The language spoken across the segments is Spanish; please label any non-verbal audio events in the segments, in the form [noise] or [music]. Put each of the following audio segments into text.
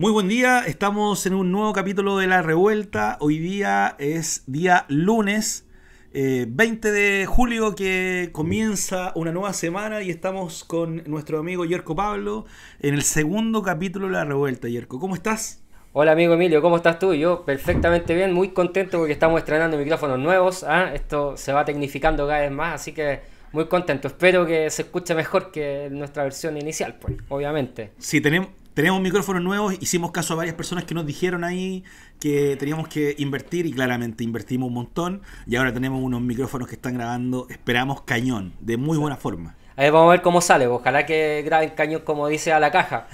Muy buen día, estamos en un nuevo capítulo de La Revuelta. Hoy día es día lunes, 20 eh, de julio, que comienza una nueva semana y estamos con nuestro amigo Yerko Pablo en el segundo capítulo de La Revuelta. Yerko, ¿cómo estás? Hola amigo Emilio, ¿cómo estás tú? Yo perfectamente bien, muy contento porque estamos estrenando micrófonos nuevos. ¿ah? Esto se va tecnificando cada vez más, así que muy contento. Espero que se escuche mejor que nuestra versión inicial, pues, obviamente. Sí, tenemos, tenemos micrófonos nuevos, hicimos caso a varias personas que nos dijeron ahí que teníamos que invertir y claramente invertimos un montón y ahora tenemos unos micrófonos que están grabando, esperamos cañón, de muy buena forma. A ver, vamos a ver cómo sale, pues, ojalá que graben cañón como dice a la caja.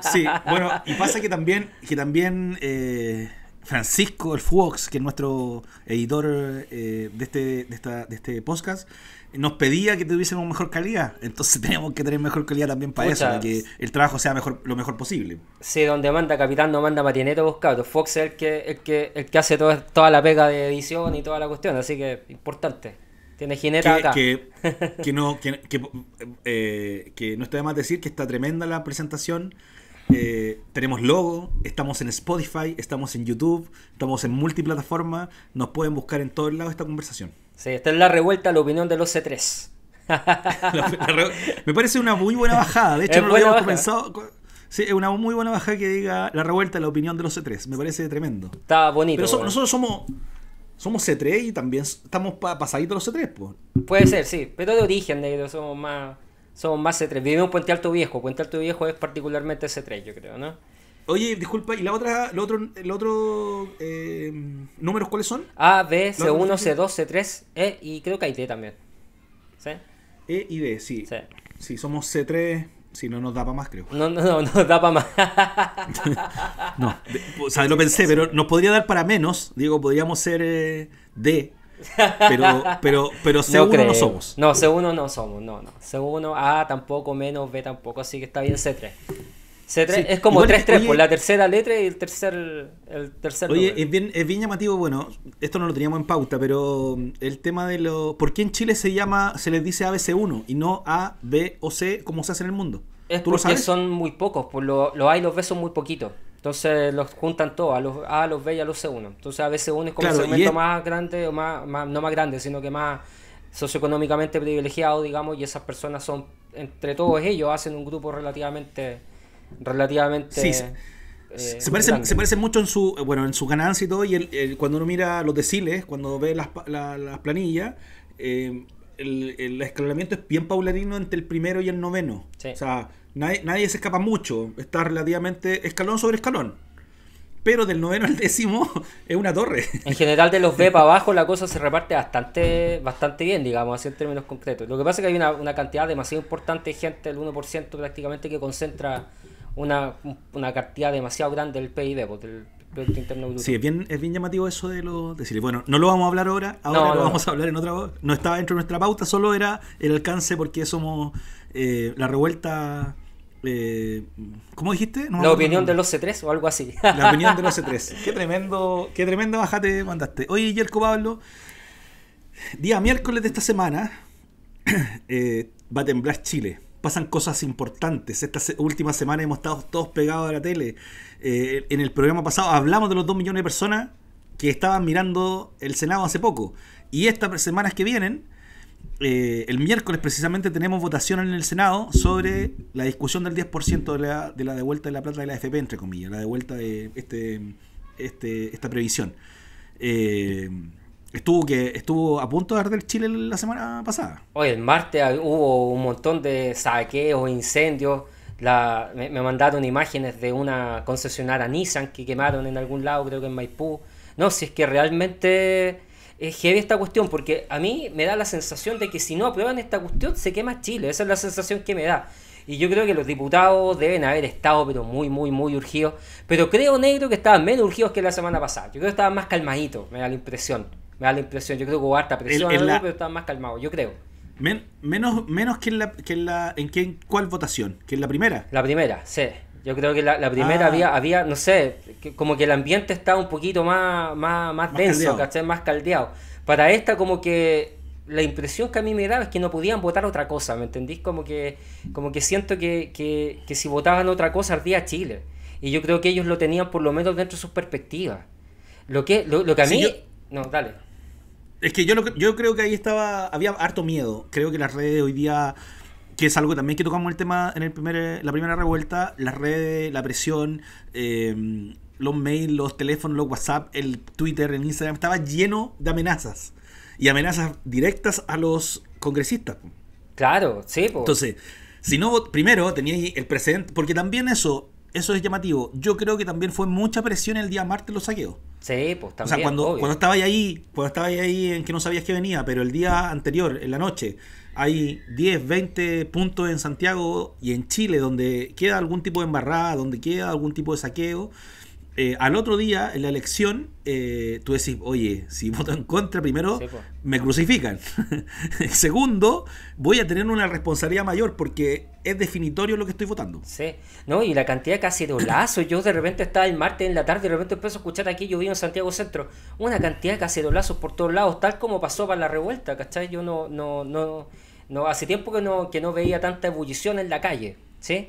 [laughs] Sí, bueno, y [laughs] pasa que también, que también eh, Francisco, el Fox que es nuestro editor eh, de, este, de, esta, de este podcast, nos pedía que tuviésemos mejor calidad. Entonces [laughs] tenemos que tener mejor calidad también para eso, para que el trabajo sea mejor, lo mejor posible. Sí, donde manda capitán no manda marineto buscado. Fox es el que, el que, el que hace toda la pega de edición y toda la cuestión, así que importante. Tiene jineta que, acá. Que, [laughs] no, que, eh, no de más decir que está tremenda la presentación eh, tenemos logo, estamos en Spotify, estamos en YouTube, estamos en multiplataforma. Nos pueden buscar en todo el lado esta conversación. Sí, esta es la revuelta a la opinión de los C3. [laughs] me parece una muy buena bajada. De hecho, no lo habíamos comenzado. Sí, es una muy buena bajada que diga la revuelta a la opinión de los C3. Me parece tremendo. Está bonito. Pero nosotros somos. Somos C3 y también estamos pasaditos los C3, Puede ser, sí. Pero de origen, de que somos más somos más C3. Vivimos en Puente Alto Viejo. Puente Alto Viejo es particularmente C3, yo creo, ¿no? Oye, disculpa, ¿y la otra, otro, el otro eh, números cuáles son? A, B, C1, C2, C3, E y creo que hay D también. ¿Sí? E y D, sí. Sí, somos C3, si no nos da para más, creo. No, no, no, nos da para más. [laughs] no, o sea, lo pensé, pero nos podría dar para menos. Digo, podríamos ser eh, D pero, pero, pero C1 no, somos. No, C1 no somos, no, no. C1 A tampoco, menos B tampoco, así que está bien C3. C3 es como 3-3, por pues, la tercera letra y el tercer, el tercer Oye, es bien, es bien llamativo, bueno, esto no lo teníamos en pauta, pero mm, el tema de lo... ¿Por qué en Chile se llama, se les dice ABC1 y no A, B o C como se hace en el mundo? Es son muy pocos, por pues, lo, los A y los B son muy poquitos. Entonces los juntan todos, a los A, a los B y a los C1. Entonces a veces uno es como el segmento más grande, o más, no más grande, sino que más socioeconómicamente privilegiado, digamos, y esas personas son, entre todos ellos, hacen un grupo relativamente... relativamente se, eh, parecen, mucho en su eh, bueno en su ganancia y todo y cuando uno mira los deciles cuando ve las, las planillas eh, el, el, escalamiento es bien paulatino entre el primero y el noveno sí. o Nadie, se escapa mucho, está relativamente escalón sobre escalón. Pero del noveno al décimo [laughs] es una torre. En general, de los B [laughs] para abajo, la cosa se reparte bastante, bastante bien, digamos, así en términos concretos. Lo que pasa es que hay una, cantidad demasiado importante de gente, el 1% prácticamente, que concentra una, cantidad demasiado grande del PIB, pues, del Producto Sí, es bien, es bien llamativo eso de lo decir, bueno, no lo vamos a hablar ahora, ahora lo vamos a hablar en otra no estaba dentro de nuestra pauta, solo era el alcance porque somos eh, la revuelta eh, ¿Cómo dijiste? la opinión de los C3 o algo así. La opinión de los [laughs] C3. qué tremendo, qué tremendo bajate mandaste. Oye, Yerko Pablo, día miércoles de esta semana [clears throat] eh, va a temblar Chile. Pasan cosas importantes. Esta última semana hemos estado todos pegados a la tele. Eh, en el programa pasado hablamos de los 2 millones de personas que estaban mirando el Senado hace poco. Y estas semanas que vienen eh, el miércoles precisamente tenemos votación en el Senado sobre la discusión del 10% de la, de la devuelta de la plata de la FP, entre comillas, la devuelta de este, este esta previsión. Eh, estuvo que estuvo a punto de arder Chile la semana pasada. Hoy el martes hubo un montón de saqueos, incendios. me, me, mandaron imágenes de una concesionaria Nissan que quemaron en algún lado, creo que en Maipú. No, si es que realmente es heavy esta cuestión, porque a mí me da la sensación de que si no aprueban esta cuestión se quema Chile, esa es la sensación que me da. Y yo creo que los diputados deben haber estado, pero muy, muy, muy urgidos. Pero creo, negro, que estaban menos urgidos que la semana pasada. Yo creo que estaban más calmaditos, me da la impresión. Me da la impresión. Yo creo que hubo harta presión, pero estaban más calmados, yo creo. menos menos que en la, que en la en, en cuál votación que en la primera la primera sí yo creo que la, primera ah. había, no sé, como que el ambiente estaba un poquito más, más, más, denso, Más caldeado. Para esta como que la impresión que a mí me daba es que no podían votar otra cosa, ¿me entendís? Como que, como que siento que, que, que si votaban otra cosa ardía Chile. Y yo creo que ellos lo tenían por lo menos dentro de sus perspectivas. Lo que, lo, que a mí... No, dale. Es que yo, yo creo que ahí estaba, había harto miedo. Creo que las redes hoy día que es algo también que tocamos el tema en el primer, eh, la primera revuelta, las redes, la presión, em, los mails, los teléfonos, los WhatsApp, el Twitter, el Instagram, estaba lleno de amenazas. Y amenazas directas a los congresistas. Claro, sí. pues Entonces, si no, primero teníais el precedente, porque también eso, eso es llamativo. Yo creo que también fue mucha presión el día martes los saqueos. Sí, pues también. O sea, cuando, cuando estabais ahí, cuando estabais ahí en que no sabías que venía, pero el día anterior, en la noche, hay 10, 20 puntos en Santiago y en Chile donde queda algún tipo de embarrada, donde queda algún tipo de saqueo. Eh, al otro día, en la elección, eh, tú decís, oye, si [laughs] voto en contra, primero me crucifican. [laughs] Segundo, voy a tener una responsabilidad mayor porque es definitorio lo que estoy votando. Sí, no, y la cantidad de ha sido Yo de repente estaba el martes en la tarde de repente empecé a escuchar aquí, yo vivo en Santiago Centro, una cantidad de ha por todos lados, tal como pasó para la revuelta, ¿cachai? Yo no, no, no, no, hace tiempo que no, que no veía tanta ebullición en la calle, ¿sí? sí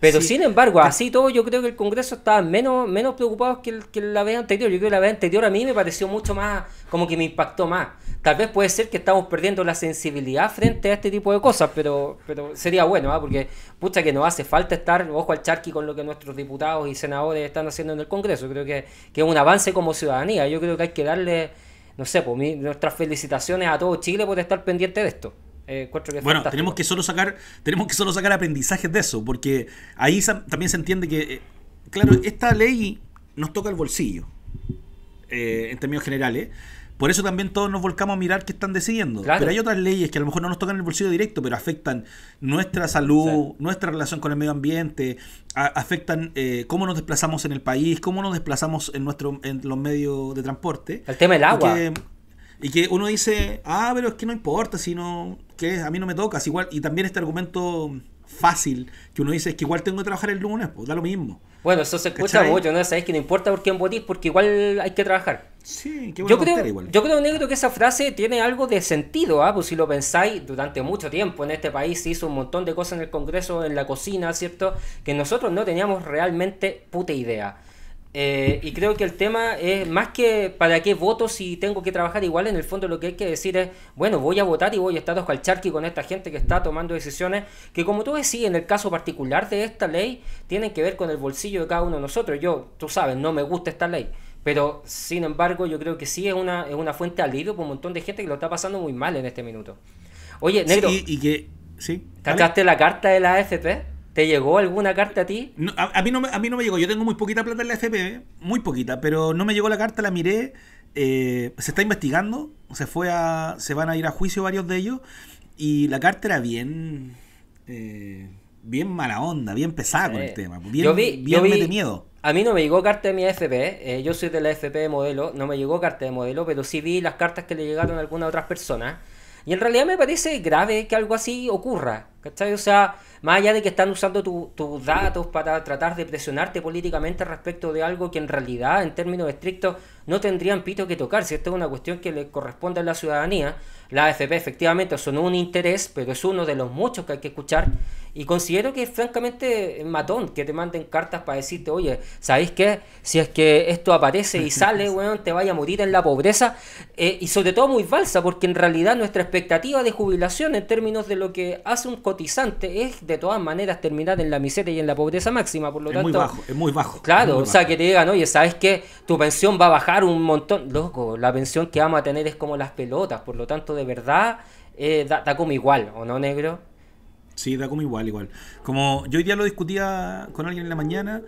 pero sin embargo, así todo, yo creo que el Congreso estaba menos, menos preocupado que, la vez anterior. Yo creo que la vez anterior a mí me pareció mucho más, como que me impactó más. Tal vez puede ser que estamos perdiendo la sensibilidad frente a este tipo de cosas, pero, pero sería bueno, ¿eh? porque pucha que nos hace falta estar ojo al charqui con lo que nuestros diputados y senadores están haciendo en el Congreso. Creo que, que es un avance como ciudadanía. Yo creo que hay que darle, no sé, pues, nuestras felicitaciones a todo Chile por estar pendiente de esto. Eh, bueno, tenemos que solo sacar, [laughs] tenemos que solo sacar aprendizajes de eso, porque ahí también se entiende que, eh, claro, esta ley nos toca el bolsillo, eh, en términos generales. Por eso también todos nos volcamos a mirar qué están decidiendo. Pero hay otras leyes que a lo mejor no nos tocan el bolsillo directo, pero afectan nuestra salud, nuestra relación con el medio ambiente, afectan cómo nos desplazamos en el país, cómo nos desplazamos en nuestro en los medios de transporte. El tema del agua. Y que uno dice, ah, pero es que no importa, sino que a mí no me toca. igual, y también este argumento fácil que uno dice, es que igual tengo que trabajar el lunes, pues da lo mismo. Bueno, eso se escucha mucho, ¿no? Sabes que no importa por quién votís, porque igual hay que trabajar. Sí, yo creo, Yo creo, negro, que esa frase tiene algo de sentido, ¿ah? Pues si lo pensáis, durante mucho tiempo en este país se hizo un montón de cosas en el Congreso, en la cocina, ¿cierto? Que nosotros no teníamos realmente puta idea. Eh, y creo que el tema es más que para qué voto si tengo que trabajar igual, en el fondo lo que hay que decir es, bueno, voy a votar y voy a estar ojo al charqui con esta gente que está tomando decisiones que como tú decís, en el caso particular de esta ley, tienen que ver con el bolsillo de cada uno de nosotros. Yo, tú sabes, no me gusta esta ley. Pero, sin embargo, yo creo que sí es una, fuente al alivio por un montón de gente que lo está pasando muy mal en este minuto. Oye, Negro, y que, sí, la carta de la AFP? ¿Te llegó alguna carta a ti? a, mí no, a mí no me llegó. Yo tengo muy poquita plata en la FP, muy poquita, pero no me llegó la carta, la miré. Eh, se está investigando, se fue a, se van a ir a juicio varios de ellos y la carta era bien, eh, bien mala onda, bien pesada con el tema, bien, yo vi, bien miedo. A mí no me llegó carta de mi FP, eh, yo soy de la FP de modelo, no me llegó carta de modelo, pero sí vi las cartas que le llegaron a algunas otras personas y en realidad me parece grave que algo así ocurra, ¿cachai? O sea más allá de que están usando tus datos para tratar de presionarte políticamente respecto de algo que en realidad, en términos estrictos, no tendrían pito que tocar. Si esto es una cuestión que le corresponde a la ciudadanía, la AFP efectivamente son un interés, pero es uno de los muchos que hay que escuchar. Y considero que es francamente matón que te manden cartas para decirte, oye, ¿sabéis qué? Si es que esto aparece y [laughs] sale, bueno te vaya a morir en la pobreza. Eh, y sobre todo muy falsa, porque en realidad nuestra expectativa de jubilación en términos de lo que hace un cotizante es de todas maneras terminar en la miseta y en la pobreza máxima, por lo tanto es Muy bajo, es muy bajo. Claro, o sea, que te digan, oye, ¿sabes que Tu pensión va a bajar un montón. Loco, la pensión que vamos a tener es como las pelotas, por lo tanto, de verdad, eh, da, como igual, ¿o no, negro? Sí, da como igual, igual. Como yo hoy día lo discutía con alguien en la mañana,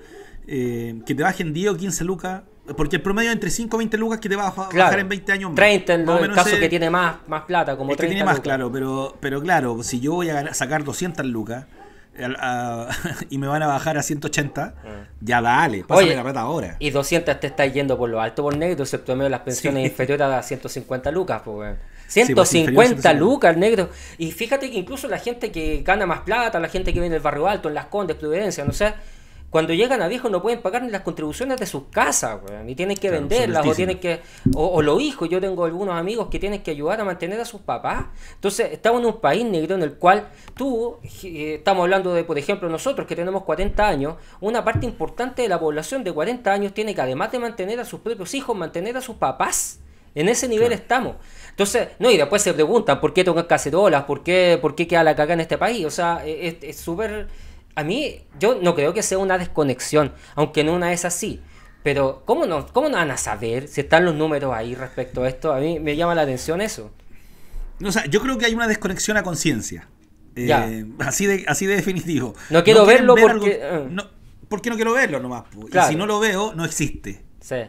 eh, que te bajen 10 o 15 lucas porque el promedio entre 5 y 20 lucas que te va a bajar en 20 años más. 30 en el caso que tiene más, más plata, como 30 que tiene más, claro, pero, pero claro, si yo voy a sacar 200 lucas [laughs] y me van a bajar a 180, mm. ya dale, pásame la plata ahora. Y 200 te está yendo por lo alto por negro, excepto medio las pensiones inferiores a 150 lucas, pues. 150 pues, lucas, negro. Y fíjate que incluso la gente que gana más plata, la gente que viene del barrio alto, en Las Condes, Providencia, no sé, cuando llegan a viejos no pueden pagar ni las contribuciones de sus casas, ni tienen que venderlas o tienen que o, los hijos, yo tengo algunos amigos que tienen que ayudar a mantener a sus papás. Entonces, estamos en un país negro en el cual tú eh, estamos hablando de, por ejemplo, nosotros que tenemos 40 años, una parte importante de la población de 40 años tiene que además de mantener a sus propios hijos, mantener a sus papás. En ese nivel estamos. Entonces, no, y después se preguntan por qué tocan cacerolas, por qué, por qué queda la caca en este país. O sea, e, e, es súper a mí, yo no creo que sea una desconexión, aunque no una es así. Pero, ¿cómo no, ¿cómo no van a saber si están los números ahí respecto a esto? A mí me llama la atención eso. No, o yo creo que hay una desconexión a conciencia. Eh, así, de, así de definitivo. No quiero verlo porque. Eh. no, porque no quiero verlo nomás. Y si no lo veo, no existe.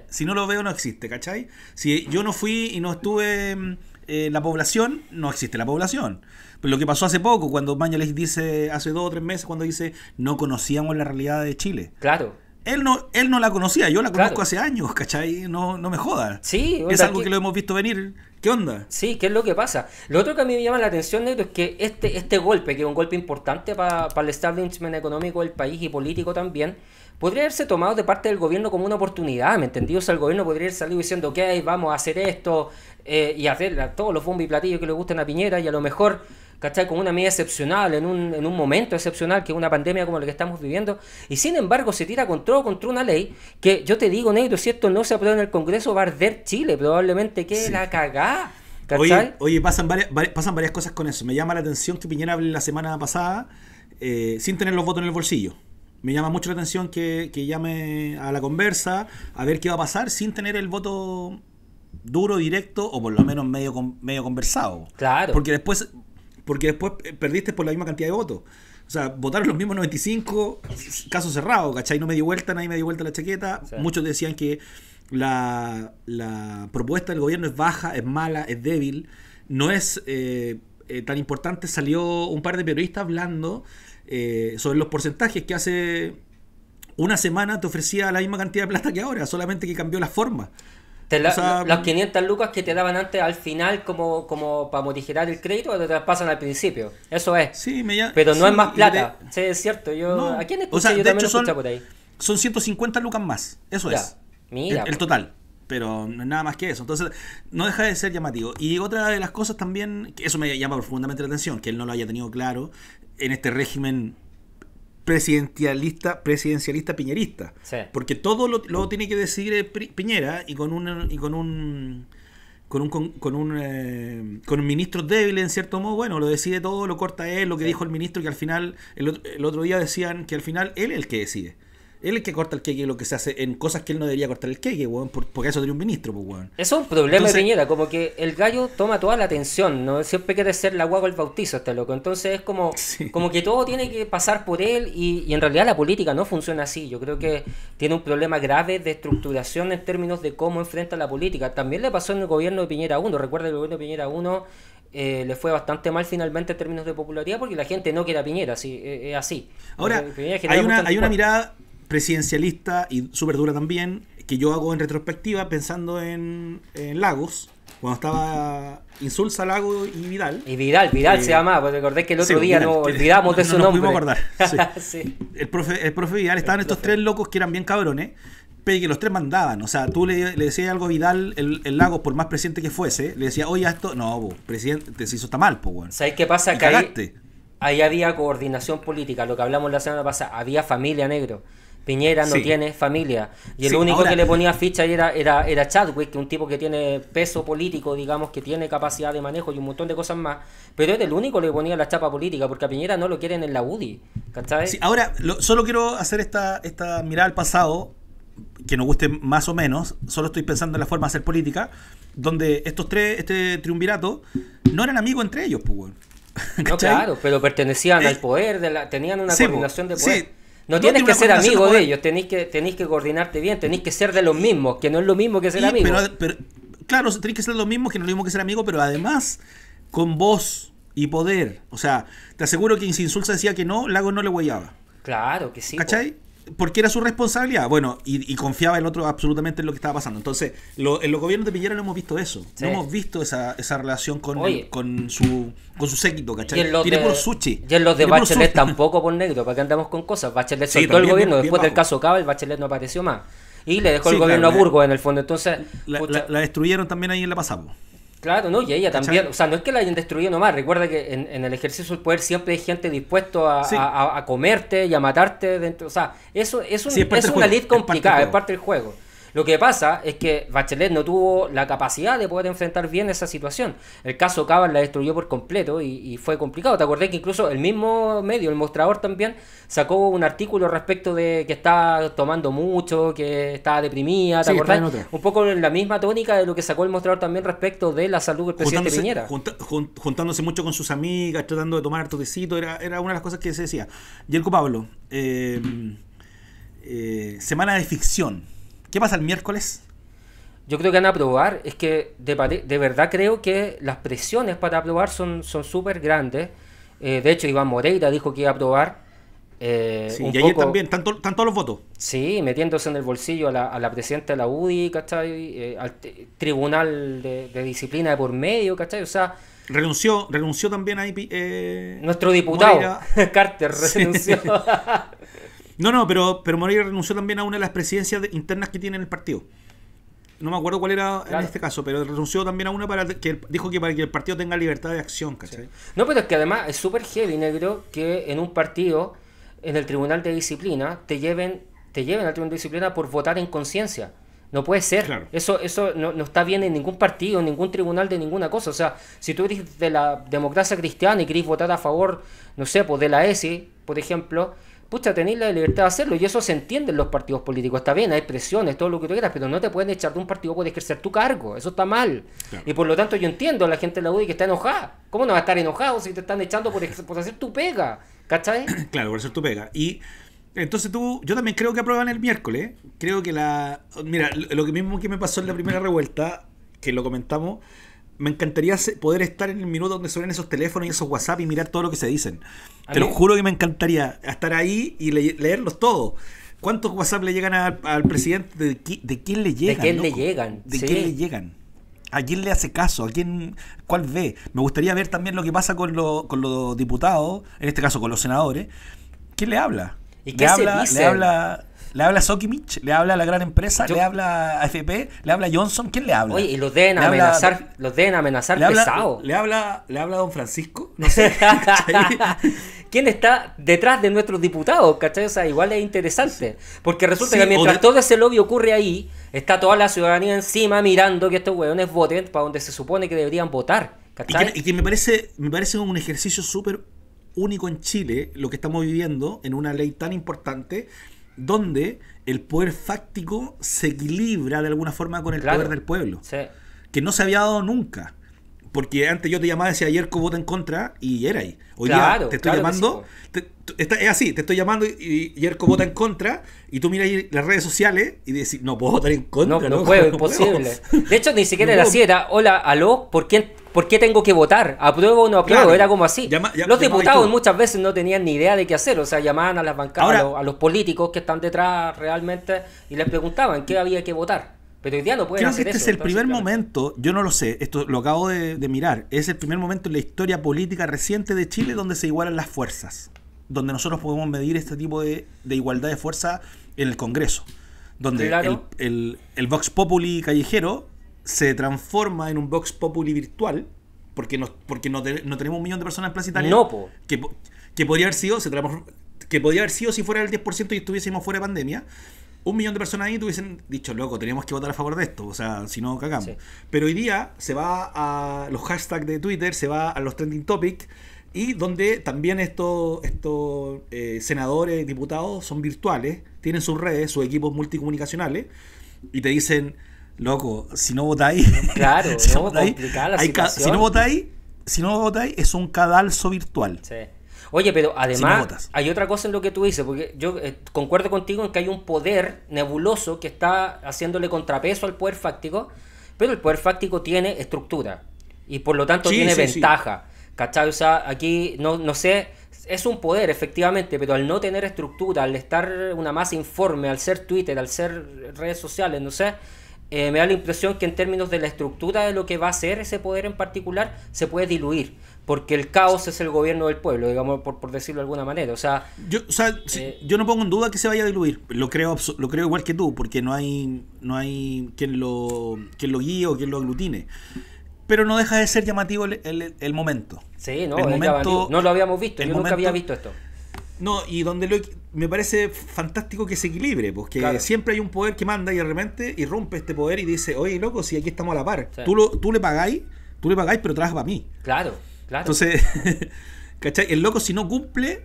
Si no lo veo, no existe, ¿cachai? Si yo no fui y no estuve mm, en la población, no existe la población lo que pasó hace poco, cuando Mañales dice, hace dos o tres meses, cuando dice, no conocíamos la realidad de Chile. Claro. Él no, él no la conocía, yo la conozco hace años, ¿cachai? No, no me jodas. Sí, es algo que... lo hemos visto venir. ¿Qué onda? Sí, ¿qué es lo que pasa? Lo otro que a mí me llama la atención, esto es que este, este golpe, que es un golpe importante para para el establishment económico del país y político también, podría haberse tomado de parte del gobierno como una oportunidad, ¿me entendí? O sea, el gobierno podría haber salido diciendo, ok, vamos a hacer esto, eh, y hacer todos los bombos y platillos que le gusten a Piñera, y a lo mejor ¿cachai? Con una medida excepcional, en un, momento excepcional, que es una pandemia como la que estamos viviendo, y sin embargo se tira con contra una ley que, yo te digo, Negro, si esto no se aprueba en el Congreso, va a arder Chile, probablemente que la cagada. Oye, oye, pasan, varias, cosas con eso. Me llama la atención que Piñera hable la semana pasada eh, sin tener los votos en el bolsillo. Me llama mucho la atención que, llame a la conversa a ver qué va a pasar sin tener el voto duro, directo o por lo menos medio, medio conversado. Claro. Porque después porque después perdiste por la misma cantidad de votos. O sea, votaron los mismos 95, caso cerrado, ¿cachai? No me dio vuelta, nadie me dio vuelta la chaqueta. Muchos decían que la, propuesta del gobierno es baja, es mala, es débil, no es eh, eh, tan importante. Salió un par de periodistas hablando eh, sobre los porcentajes que hace una semana te ofrecía la misma cantidad de plata que ahora, solamente que cambió la forma las 500 lucas que te daban antes al final como, como para modificar el crédito te las pasan al principio. Eso es. Pero no es más plata. Sí, es cierto. Yo, ¿A quién escuché? O yo también lo son, por ahí. Son 150 lucas más. Eso es. Mira, el, el, total. Pero no es nada más que eso. Entonces, no deja de ser llamativo. Y otra de las cosas también, que eso me llama profundamente la atención, que él no lo haya tenido claro, en este régimen presidencialista, presidencialista piñerista. Porque todo lo, tiene que decir eh, Piñera y con un y con un con un con, un eh, con un ministro débil en cierto modo, bueno, lo decide todo, lo corta él, lo que dijo el ministro que al final el otro, el otro, día decían que al final él es el que decide. Él es el que corta el queque lo que se hace en cosas que él no debería cortar el queque, weón, porque eso tiene un ministro, pues, Eso es un problema de Piñera, como que el gallo toma toda la atención, ¿no? Siempre quiere ser la guagua el bautizo, está loco. Entonces es como, [laughs] como que todo tiene que pasar por él y, en realidad la política no funciona así. Yo creo que tiene un problema grave de estructuración en términos de cómo enfrenta la política. También le pasó en el gobierno de Piñera 1. Recuerda el gobierno de Piñera 1 eh, le fue bastante mal finalmente en términos de popularidad porque la gente no quiere a Piñera, así, eh, es así. Ahora, hay una, hay una mirada presidencialista y súper dura también, que yo hago en retrospectiva pensando en, Lagos, cuando estaba Insulsa Lago y Vidal. Y Vidal, Vidal eh, se llama, porque recordé que el otro día no olvidamos de su nombre. El, profe, el profe Vidal, estaban estos tres locos que eran bien cabrones, pero que los tres mandaban. O sea, tú le, decías algo a Vidal, el, Lagos, por más presidente que fuese, le decía, oye, esto, no, presidente, si hizo está mal, pues, bueno. ¿Sabes qué pasa? que ahí había coordinación política, lo que hablamos la semana pasada, había familia negro Piñera no tiene familia. Y el único que le ponía ficha era, era, era Chadwick, que un tipo que tiene peso político, digamos, que tiene capacidad de manejo y un montón de cosas más. Pero era el único que le ponía la chapa política, porque a Piñera no lo quieren en la UDI. ahora, solo quiero hacer esta, esta mirada al pasado, que nos guste más o menos, solo estoy pensando en la forma de hacer política, donde estos tres, este triunvirato, no eran amigos entre ellos, pues. [laughs] No, claro, pero pertenecían al eh, poder, tenían una combinación de poder. No, tienes que ser amigo de ellos, tenéis que, tenéis que coordinarte bien, tenéis que ser de los mismos, que no es lo mismo que ser amigo. claro, tenéis que ser lo mismo, que no es lo mismo que ser amigo, pero además con voz y poder. O sea, te aseguro que si insulta decía que no, Lago no le guayaba. Claro que sí. ¿Cachai? porque era su responsabilidad. Bueno, y, confiaba el otro absolutamente en lo que estaba pasando. Entonces, en los gobiernos de Piñera no hemos visto eso. No hemos visto esa, esa relación con, con, su, con su séquito, ¿cachai? Tiene por sushi. Y en los de Bachelet [laughs] tampoco, por negro, ¿para qué andamos con cosas? Bachelet sí, soltó el gobierno, después del caso Cabal, Bachelet no apareció más. Y le dejó el gobierno a Burgos, en el fondo. Entonces, la, destruyeron también ahí en la pasamos. Claro, no, y ella también. O sea, no es que la hayan destruido nomás. Recuerda que en, el ejercicio del poder siempre hay gente dispuesta a, comerte y a matarte. Dentro. O sea, eso, es, una lid complicada, es parte del juego. Lo que pasa es que Bachelet no tuvo la capacidad de poder enfrentar bien esa situación. El caso Cabas la destruyó por completo y, fue complicado. ¿Te acordás que incluso el mismo medio, el mostrador también, sacó un artículo respecto de que estaba tomando mucho, que estaba deprimida? ¿Te acordás? Un poco en la misma tónica de lo que sacó el mostrador también respecto de la salud del presidente Piñera. juntándose mucho con sus amigas, tratando de tomar totecito, era, era una de las cosas que se decía. Yerko Pablo, eh, eh, semana de ficción. ¿Qué pasa el miércoles? Yo creo que van a aprobar, es que de, verdad creo que las presiones para aprobar son súper grandes. Eh, de hecho, Iván Moreira dijo que iba a aprobar. Eh, y ayer también, están, todos los votos. Sí, metiéndose en el bolsillo a la, presidenta de la UDI, ¿cachai? Eh, al Tribunal de, Disciplina de por medio, ¿cachai? O sea, Renunció, renunció también ahí. Nuestro diputado, [laughs] Carter, renunció. [laughs] No, no, pero, pero Moreira renunció también a una de las presidencias internas que tiene en el partido. No me acuerdo cuál era en este caso, pero renunció también a una para que dijo que para que el partido tenga libertad de acción, No, pero es que además es súper heavy, negro, que en un partido, en el Tribunal de Disciplina, te lleven, te lleven al Tribunal de Disciplina por votar en conciencia. No puede ser. Eso, eso no, no, está bien en ningún partido, en ningún tribunal de ninguna cosa. O sea, si tú eres de la democracia cristiana y querés votar a favor, no sé, pues de la ESI, por ejemplo, pucha, tenéis la libertad de hacerlo y eso se entiende en los partidos políticos. Está bien, hay presiones, todo lo que tú quieras, pero no te pueden echar de un partido por ejercer tu cargo. Eso está mal. Y por lo tanto yo entiendo a la gente de la UDI que está enojada. ¿Cómo no va a estar enojado si te están echando por, por hacer tu pega? ¿Cachai? [clears throat] Claro, por hacer tu pega. Y entonces tú, yo también creo que aprueban el miércoles. ¿eh? Creo que la... Mira, lo mismo que me pasó en la primera revuelta, que lo comentamos me encantaría poder estar en el minuto donde suelen esos teléfonos y esos WhatsApp y mirar todo lo que se dicen. Te lo juro que me encantaría estar ahí y leerlos todos. ¿Cuántos WhatsApp le llegan al presidente? ¿De, quién le llegan? ¿De quién le llegan? ¿De quién le llegan? ¿A quién le hace caso? ¿A quién, ¿Cuál ve? Me gustaría ver también lo que pasa con, los diputados, en este caso con los senadores. ¿Quién le habla? ¿Y qué le, habla, le habla le habla Sokimich, le habla a la gran empresa, le habla a FP, le habla Johnson. ¿Quién le habla? Oye, y los deben amenazar, los deben amenazar le pesado. Habla, le habla, le habla don Francisco, no sé. [laughs] ¿Quién está detrás de nuestros diputados? ¿Cachai? O igual es interesante. Porque resulta que mientras todo ese lobby ocurre ahí, está toda la ciudadanía encima mirando que estos hueones voten para donde se supone que deberían votar. Y que, me parece, me parece un ejercicio súper único en Chile lo que estamos viviendo en una ley tan importante donde el poder fáctico se equilibra de alguna forma con el poder del pueblo. Que no se había dado nunca. Porque antes yo te llamaba y decía ayer vota en contra y era ahí. Hoy te estoy llamando, está, es así, te estoy llamando y, y vota en contra y tú miras ahí las redes sociales y decís, no puedo votar en contra. No, no, [laughs] no puedo, imposible. De hecho, ni siquiera era así, era, hola, aló, ¿por qué, tengo que votar? ¿Apruebo o no apruebo? Era como así. los diputados muchas veces no tenían ni idea de qué hacer, o sea, llamaban a las bancadas, a los políticos que están detrás realmente y les preguntaban qué había que votar. Pero hoy día no pueden Creo que este es el primer momento, yo no lo sé, esto lo acabo de, mirar, es el primer momento en la historia política reciente de Chile donde se igualan las fuerzas, donde nosotros podemos medir este tipo de, igualdad de fuerza en el Congreso, donde el, el, Vox Populi callejero se transforma en un Vox Populi virtual, porque, porque no, tenemos un millón de personas en Plaza Italia, que, podría haber sido, se que podría haber sido si fuera el 10% y estuviésemos fuera de pandemia, un millón de personas ahí te hubiesen dicho, loco, teníamos que votar a favor de esto, o sea, si no, cagamos. Pero hoy día se va a los hashtags de Twitter, se va a los trending topics y donde también estos, estos eh, senadores, diputados son virtuales, tienen sus redes, sus equipos multicomunicacionales y te dicen, loco, si no votáis, claro, [laughs] si no votáis, si no votáis, si no votáis es un cadalso virtual. Sí. Oye, pero además hay otra cosa en lo que tú dices, porque yo eh, concuerdo contigo en que hay un poder nebuloso que está haciéndole contrapeso al poder fáctico, pero el poder fáctico tiene estructura y por lo tanto tiene ventaja. ¿Cachai? O sea, aquí no, no sé, es un poder efectivamente, pero al no tener estructura, al estar una masa informe, al ser Twitter, al ser redes sociales, no sé, eh, me da la impresión que en términos de la estructura de lo que va a ser ese poder en particular, se puede diluir porque el caos es el gobierno del pueblo, digamos, por, por decirlo de alguna manera. O sea, yo, eh, yo no pongo en duda que se vaya a diluir, lo creo, lo creo igual que tú, porque no hay, no hay quien, lo, quien lo guíe o quien lo aglutine. Pero no deja de ser llamativo el, momento. Sí, no, no lo habíamos visto, yo nunca había visto esto. No, y donde lo, me parece fantástico que se equilibre, porque pues, siempre hay un poder que manda y de repente irrumpe este poder y dice, oye, loco, si aquí estamos a la par, tú, lo, tú le pagáis, tú le pagáis, pero trabaja para mí. Claro. Entonces, [laughs] ¿cachai? El loco si no cumple,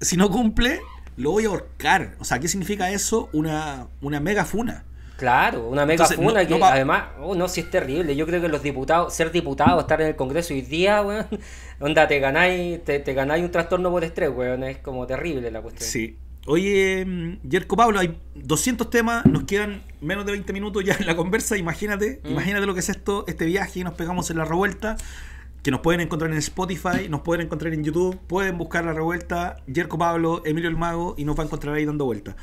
si no cumple, lo voy a ahorcar. O sea, ¿qué significa eso? Una, una mega funa. Claro, una mega funa que además, oh, no, si es terrible. Yo creo que los diputados, ser diputado, estar en el Congreso hoy día, weón, [laughs] onda, te ganáis, te, ganáis un trastorno por estrés, weón, es como terrible la cuestión. Sí. Oye, em, Jerko Pablo, hay 200 temas, nos quedan menos de 20 minutos ya en la conversa, imagínate, mm. imagínate lo que es esto, este viaje, y nos pegamos en la revuelta que nos pueden encontrar en Spotify, nos pueden encontrar en YouTube, pueden buscar La Revuelta, Jerko Pablo, Emilio el Mago y nos va a encontrar ahí dando vuelta.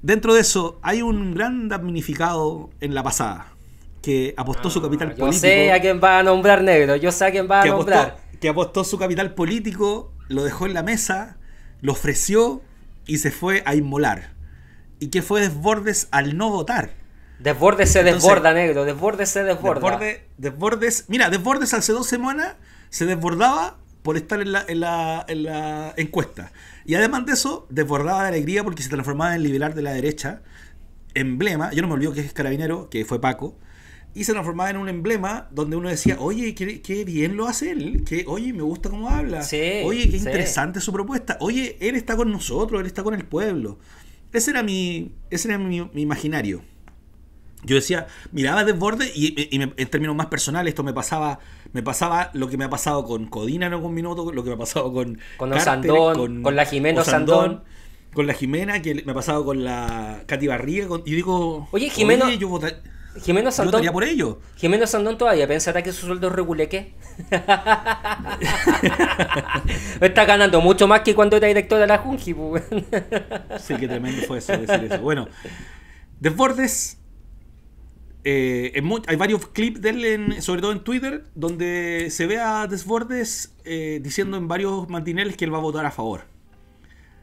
Dentro de eso, hay un gran damnificado en la pasada que apostó su ah, capital político. Yo sé a quién va a nombrar negro, yo sé a quién va a nombrar. que apostó su capital político, lo dejó en la mesa, lo ofreció y se fue a inmolar. Y que fue desbordes al no votar. Desbordes se desborda, negro. desbordes se desborda. Desborde, desbordes, mira, Desbordes hace dos semanas se desbordaba por estar en la, encuesta. Y además de eso, desbordaba de alegría porque se transformaba en liberal de la derecha, emblema, yo no me olvido que es carabinero, que fue Paco, y se transformaba en un emblema donde uno decía, oye, qué, bien lo hace él, oye, me gusta cómo habla, oye, qué interesante su propuesta, oye, él está con nosotros, él está con el pueblo. Ese era mi, era mi imaginario yo decía, miraba Desbordes y, en términos más personales esto me pasaba, me pasaba lo que me ha pasado con Codina en con Minuto, lo que me ha pasado con con con, la Jimena sandón con la Jimena que me ha pasado con la Katy Barriga y digo, oye Jimena, yo Sandón, por ello. Jimena Sandón todavía pensará que su sueldo es reguleque. [laughs] está ganando mucho más que cuando era director de la Junji. Pues. sí, qué tremendo fue eso, decir eso. Bueno, Desbordes eh, hay varios clips de él, sobre todo en Twitter, donde se ve a Desbordes eh, diciendo en varios mantineles que él va a votar a favor.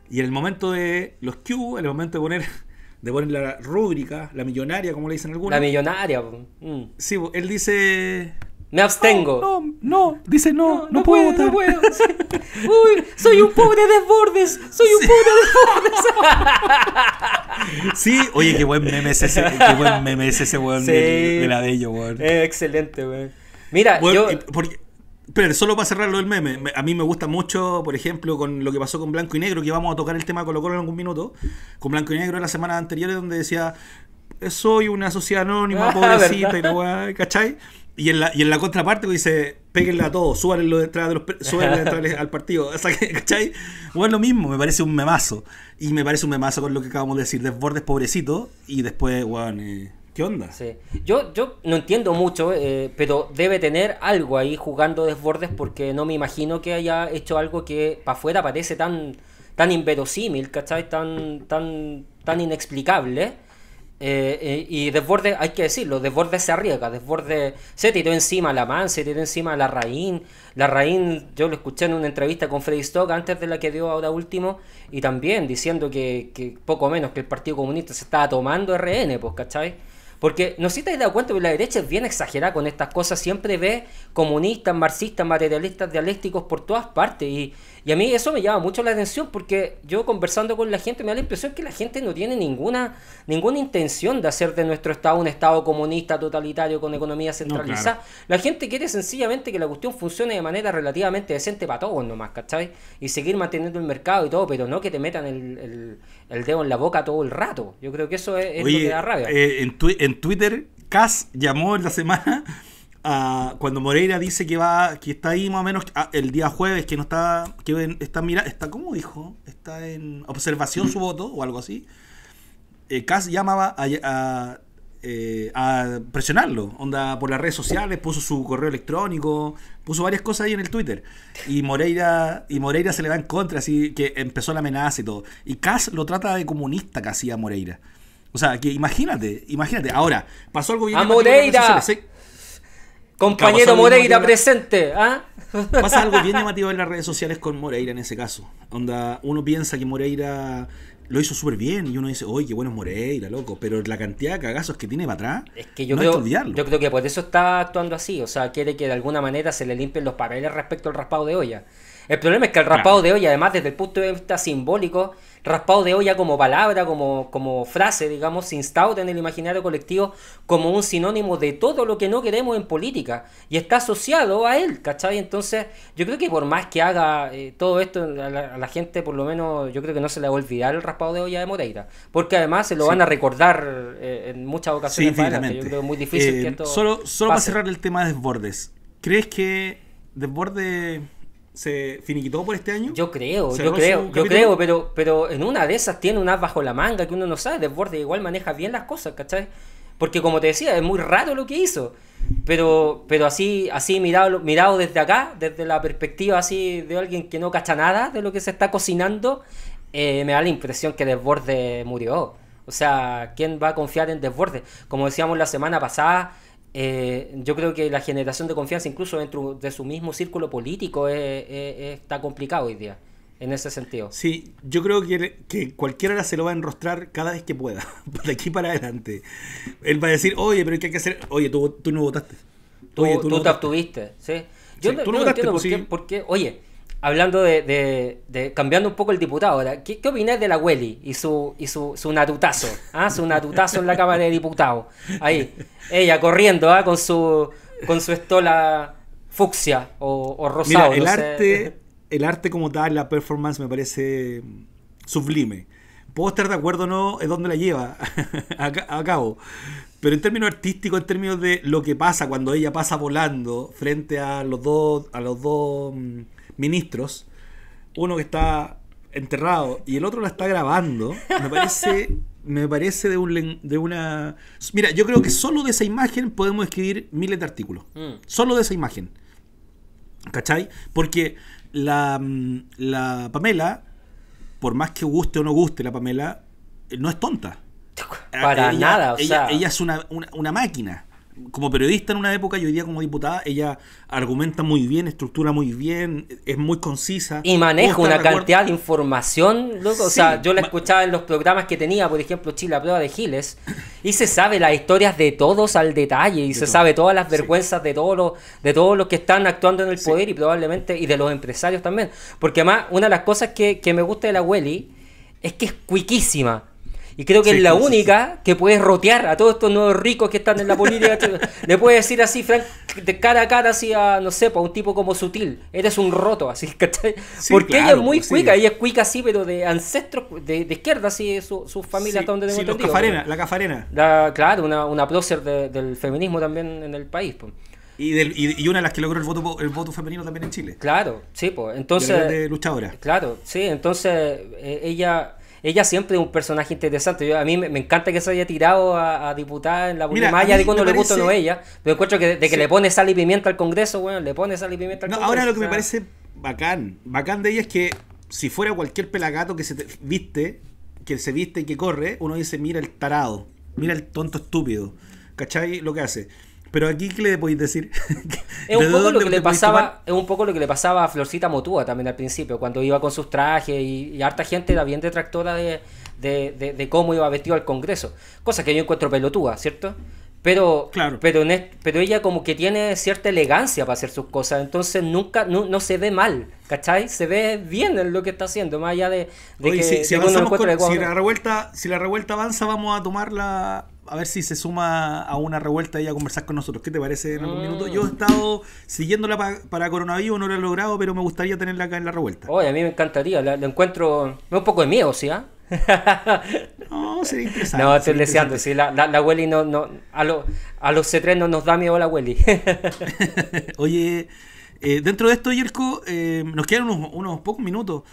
Y en el momento de los Q, en el momento de poner, [laughs] de poner la rúbrica, la millonaria, como le dicen algunos. La millonaria. Mm. Sí, él dice, me abstengo. no, no, dice no, no, puedo, No puedo. [laughs] Uy, soy un pobre de bordes Soy un pobre pobre desbordes. [laughs] sí, oye, qué buen meme es ese, qué buen meme ese weón de, de, la Bello, weón. excelente, weón. Mira, yo. pero solo para cerrar lo del meme, a mí me gusta mucho, por ejemplo, con lo que pasó con Blanco y Negro, que vamos a tocar el tema con Colo Colo en algún minuto, con Blanco y Negro en las semanas anteriores, donde decía, soy una sociedad anónima, ah, pobrecita, y la ¿cachai? Y en, la, y en la contraparte dice, péguenle a todos, súbanle los de los, [laughs] al partido. O sea, ¿cachai? Bueno, lo mismo, me parece un memazo. Y me parece un memazo con lo que acabamos de decir, desbordes pobrecito y después, guan, eh, ¿qué onda? Sí. Yo, yo no entiendo mucho, eh, pero debe tener algo ahí jugando desbordes porque no me imagino que haya hecho algo que para afuera parece tan, tan inverosímil, ¿cachai? Tan, tan, tan inexplicable eh, eh, y Desborde, hay que decirlo, Desborde se arriesga, Desborde se tiró encima a la man, se tiró encima a la raíz. La raíz yo lo escuché en una entrevista con Freddy Stock antes de la que dio ahora último, y también diciendo que, poco menos que el Partido Comunista se estaba tomando RN, pues, ¿cachai? Porque no sé si te has dado cuenta, que la derecha es bien exagerada con estas cosas, siempre ve comunistas, marxistas, materialistas, dialécticos por todas partes, y, y a mí eso me llama mucho la atención porque yo conversando con la gente me da la impresión que la gente no tiene ninguna, ninguna intención de hacer de nuestro Estado un Estado comunista, totalitario, con economía centralizada. La gente quiere sencillamente que la cuestión funcione de manera relativamente decente para todos nomás, ¿cachai? Y seguir manteniendo el mercado y todo, pero no que te metan el, dedo en la boca todo el rato. Yo creo que eso es, lo que da rabia. Eh, en, Twitter, Cass llamó en la semana cuando Moreira dice que va que está ahí más o menos ah, el día jueves que no está que está mira está como dijo está en observación su voto o algo así Cass eh, llamaba eh, a, presionarlo onda por las redes sociales puso su correo electrónico puso varias cosas ahí en el Twitter y Moreira y Moreira se le va en contra así que empezó la amenaza y todo y Cass lo trata de comunista casi a Moreira o sea que imagínate imagínate ahora pasó algo bien a Moreira Compañero Moreira presente, ¿ah? [laughs] Pasa algo bien [laughs] llamativo en las redes sociales con Moreira en ese caso. Onda, uno piensa que Moreira lo hizo súper bien y uno dice, oye, qué bueno es Moreira, loco. Pero la cantidad de cagazos que tiene para atrás, es que yo creo, que Yo creo que por eso está actuando así. O sea, quiere que de alguna manera se le limpien los papeles respecto al raspado de olla. El problema es que el raspado de olla, además, desde el punto de vista simbólico, raspado de olla como palabra, como, como frase, digamos, se instaura en el imaginario colectivo como un sinónimo de todo lo que no queremos en política y está asociado a él, ¿cachai? Entonces, yo creo que por más que haga eh, todo esto, a la, gente por lo menos yo creo que no se le va a olvidar el raspado de olla de Moreira, porque además se lo van a recordar eh, en muchas ocasiones. Sí, yo creo muy difícil eh, que esto Solo, solo para cerrar el tema de desbordes, ¿crees que desborde se finiquitó por este año. Yo creo, yo creo, yo creo, pero, pero en una de esas tiene unas bajo la manga que uno no sabe. Desborde igual maneja bien las cosas, ¿cachai? Porque como te decía, es muy raro lo que hizo. Pero, pero así, así mirado, mirado desde acá, desde la perspectiva así de alguien que no cacha nada de lo que se está cocinando, eh, me da la impresión que Desborde murió. O sea, ¿quién va a confiar en Desborde? Como decíamos la semana pasada, eh, yo creo que la generación de confianza, incluso dentro de su mismo círculo político, está complicado hoy día, en ese sentido. Sí, yo creo que, que, cualquiera se lo va a enrostrar cada vez que pueda, de [laughs] aquí para adelante. Él va a decir, oye, pero ¿qué hay que hacer? Oye, tú, tú no votaste. tú, Yo no, entiendo pues por, por qué, oye hablando de, de, cambiando un poco el diputado ¿qué, qué opinas de la Welly y su y su, su natutazo? Ah? Su natutazo en la Cámara de Diputados. Ahí, ella corriendo ¿ah? con su con su estola fucsia o, o rosado. el, arte, el arte como tal, la performance me parece sublime. Puedo estar de acuerdo o no es donde la lleva [laughs] a, a cabo, pero en términos artísticos, en términos de lo que pasa cuando ella pasa volando frente a los dos, a los dos mm, ministros, uno que está enterrado y el otro la está grabando, me parece, [laughs] me parece de, un, de una... Mira, yo creo que solo de esa imagen podemos escribir miles de artículos. Mm. Solo de esa imagen. ¿Cachai? Porque mm, la, Pamela, por más que guste o no guste la Pamela, eh, no es tonta. [laughs] Para nada, ella, es una, una máquina como periodista en una época yo hoy como diputada, ella argumenta muy bien, estructura muy bien, es muy concisa. Y maneja una cantidad de información, o sea, yo la escuchaba en los programas que tenía, por ejemplo, Chile a prueba de Giles, y se sabe las historias de todos al detalle, y se sabe todas las vergüenzas de, todos los, de todos los que están actuando en el poder y probablemente, y de los empresarios también. Porque además, una de las cosas que, que me gusta de la Welly es que es cuiquísima y creo que es la única que puede rotear a todos estos nuevos ricos que están en la política. [laughs] Le puede decir así, Frank, de cara a cara, así a, no sé, a un tipo como sutil. Eres un roto, así, ¿cachai? Porque ella es muy pues, cuica, pues. ella es cuica, así, pero de ancestros, de, izquierda, así, su, su familia hasta donde tengo entendido. Cafarena, La Cafarena. La, claro, una, prócer del feminismo también en el país. Pues. Y, del, y, una de las que logró el voto el voto femenino también en Chile. Claro, sí, pues. Entonces. De luchadora. Claro, sí, entonces eh, ella ella siempre es un personaje interesante. a mí me, encanta que se haya tirado a, diputada en la Mira, más de cuando le gusta no ella. Pero encuentro que de, que le pone sal y pimienta al Congreso, bueno, le pone sal y pimienta al no, Ahora lo que me parece bacán, bacán de ella es que si fuera cualquier pelagato que se viste, que se viste y que corre, uno dice, mira el tarado, mira el tonto estúpido. ¿Cachai? Lo que hace. Pero aquí, ¿qué le podéis decir? [laughs] es, un poco lo que le pasaba, es un poco lo que le pasaba a Florcita Motúa también al principio, cuando iba con sus trajes y, harta gente era bien detractora de, de, de, cómo iba vestido al Congreso. Cosa que yo encuentro pelotúa, ¿cierto? Pero, claro. pero, pero ella como que tiene cierta elegancia para hacer sus cosas, entonces nunca, no, se ve mal, ¿cachai? Se ve bien en lo que está haciendo, más allá de, que la revuelta, si la revuelta avanza, vamos a tomar la, a ver si se suma a una revuelta y a conversar con nosotros. ¿Qué te parece en algún minuto? Yo he ah. estado siguiéndola para coronavirus, no lo he logrado, pero me gustaría tenerla acá en la revuelta. Oye, a mí me encantaría, la, encuentro. Me un poco de miedo, ¿sí? Ah? [laughs] no, sería [laughs] interesante. No, estoy deseando, sí, la, la, Welly no, a, los C3 no nos da miedo la Welly. [laughs] Oye, eh, dentro de esto, Yerko, eh, nos quedan unos, pocos minutos.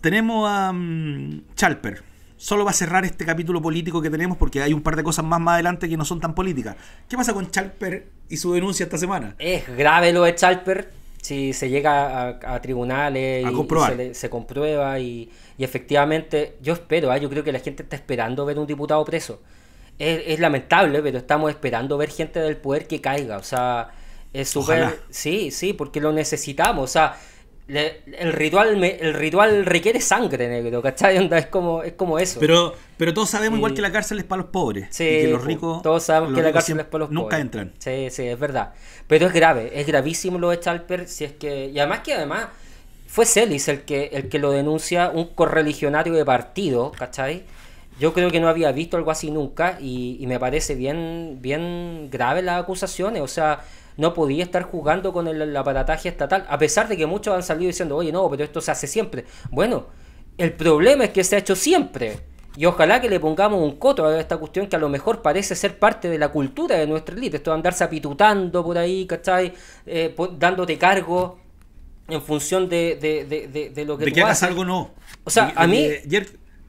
Tenemos a mm, Chalper solo va a cerrar este capítulo político que tenemos porque hay un par de cosas más más adelante que no son tan políticas. ¿Qué pasa con Chalper y su denuncia esta semana? Es grave lo de Chalper. Si se llega a, tribunales y, se, comprueba y, efectivamente yo espero, ¿ah? yo creo que la gente está esperando ver un diputado preso. Es, es, lamentable, pero estamos esperando ver gente del poder que caiga. O sea, es súper... Sí, sí, porque lo necesitamos. O sea, el, ritual el ritual requiere sangre, negro, ¿cachai? es, como, es como eso. Pero, pero todos sabemos igual que la cárcel es para los pobres. Sí, y que los ricos. Todos sabemos que la cárcel es para los nunca pobres. Nunca entran. Sí, sí, es verdad. Pero es grave, es gravísimo lo de Chalper. Si es que, y además que además fue Celis el que, el que lo denuncia, un correligionario de partido, ¿cachai? Yo creo que no había visto algo así nunca y, y me parece bien, bien grave las acusaciones. O sea, no podía estar jugando con el, aparataje estatal, a pesar de que muchos han salido diciendo, oye, no, pero esto se hace siempre. Bueno, el problema es que se ha hecho siempre. Y ojalá que le pongamos un coto a esta cuestión que a lo mejor parece ser parte de la cultura de nuestra élite. Esto de andarse apitutando por ahí, ¿cachai? Eh, dándote cargo en función de, lo que... De hagas algo no. O sea, a mí...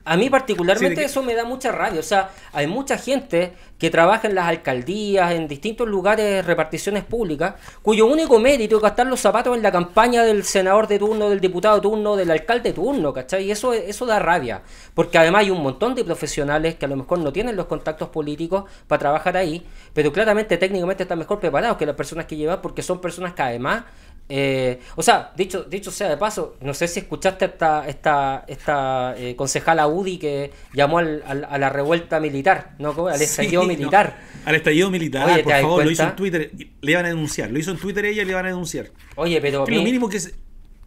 A mí particularmente eso me da mucha rabia. O sea, hay mucha gente que trabaja en las alcaldías, en distintos lugares, reparticiones públicas, cuyo único mérito es gastar los zapatos en la campaña del senador de turno, del diputado de turno, del alcalde de turno, ¿cachai? Y eso, eso da rabia. Porque además hay un montón de profesionales que a lo mejor no tienen los contactos políticos para trabajar ahí, pero claramente técnicamente están mejor preparados que las personas que llevan porque son personas que además eh, o sea, dicho, dicho sea de paso, no sé si escuchaste esta, esta, esta eh, concejala UDI que llamó a la revuelta militar, ¿no? Al estallido militar. Al estallido militar, por favor, lo hizo en Twitter, le iban a denunciar, lo hizo en Twitter ella y le iban a denunciar. Oye, pero. mínimo que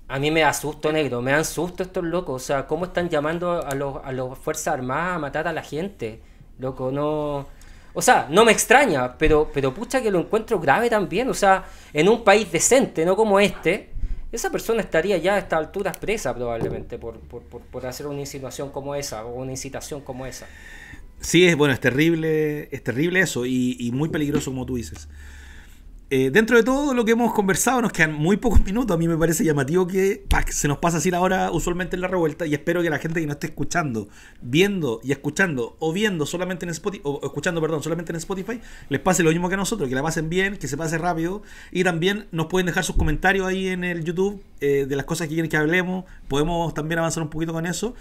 A mí me da susto, negro, me dan susto estos locos. O sea, ¿cómo están llamando a los, a Fuerzas Armadas a matar a la gente? Loco, no. O sea, no me extraña, pero, pucha que lo encuentro grave también. O sea, en un país decente, no como este, esa persona estaría ya a esta altura presa probablemente por, hacer una insinuación como esa o una incitación como esa. Sí, es bueno, es terrible, es terrible eso y muy peligroso como tú dices. Eh, dentro de todo lo que hemos conversado, nos quedan muy pocos minutos. A mí me parece llamativo que se nos pasa así la hora usualmente en la revuelta. Y espero que la gente que nos esté escuchando, viendo y escuchando, o viendo solamente en Spotify, o escuchando, perdón, solamente en Spotify, les pase lo mismo que a nosotros, que la pasen bien, que se pase rápido. Y también nos pueden dejar sus comentarios ahí en el YouTube eh, de las cosas que quieren que hablemos. Podemos también avanzar un poquito con eso.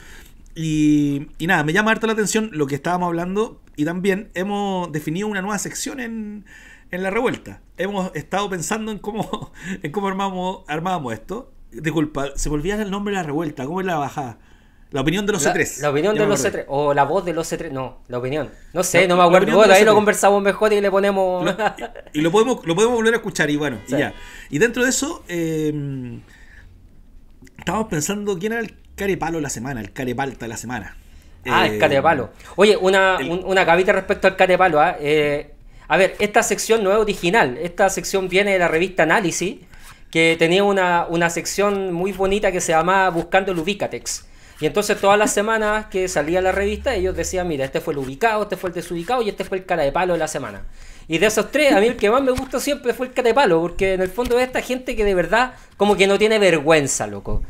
Y, nada, me llama harto la atención lo que estábamos hablando. Y también hemos definido una nueva sección en la revuelta hemos estado pensando en cómo, [laughs] en cómo armamos, armábamos esto. Disculpa, se volvía el nombre de la revuelta, ¿cómo es la bajada? La opinión de los C3. La opinión de los C3. O la voz de los C3. No, la opinión. No sé, no me acuerdo. ahí lo conversamos mejor y le ponemos. y, lo podemos, lo podemos volver a escuchar y bueno, y ya. Y dentro de eso, eh, estábamos pensando quién era el carepalo la semana, el carepalta la semana. Ah, el em, carepalo. Oye, una, una cavita respecto al carepalo. ¿ah? ¿eh? A ver, esta sección no es original. Esta sección viene de la revista Análisis, que tenía una, sección muy bonita que se llamaba Buscando el Ubicatex. Y entonces todas las semanas que salía la revista, ellos decían, mira, este fue el ubicado, este fue el desubicado y este fue el cara de palo de la semana. Y de esos tres, a mí el que más me gustó siempre fue el cara de palo, porque en el fondo es esta gente que de verdad como que no tiene vergüenza, loco.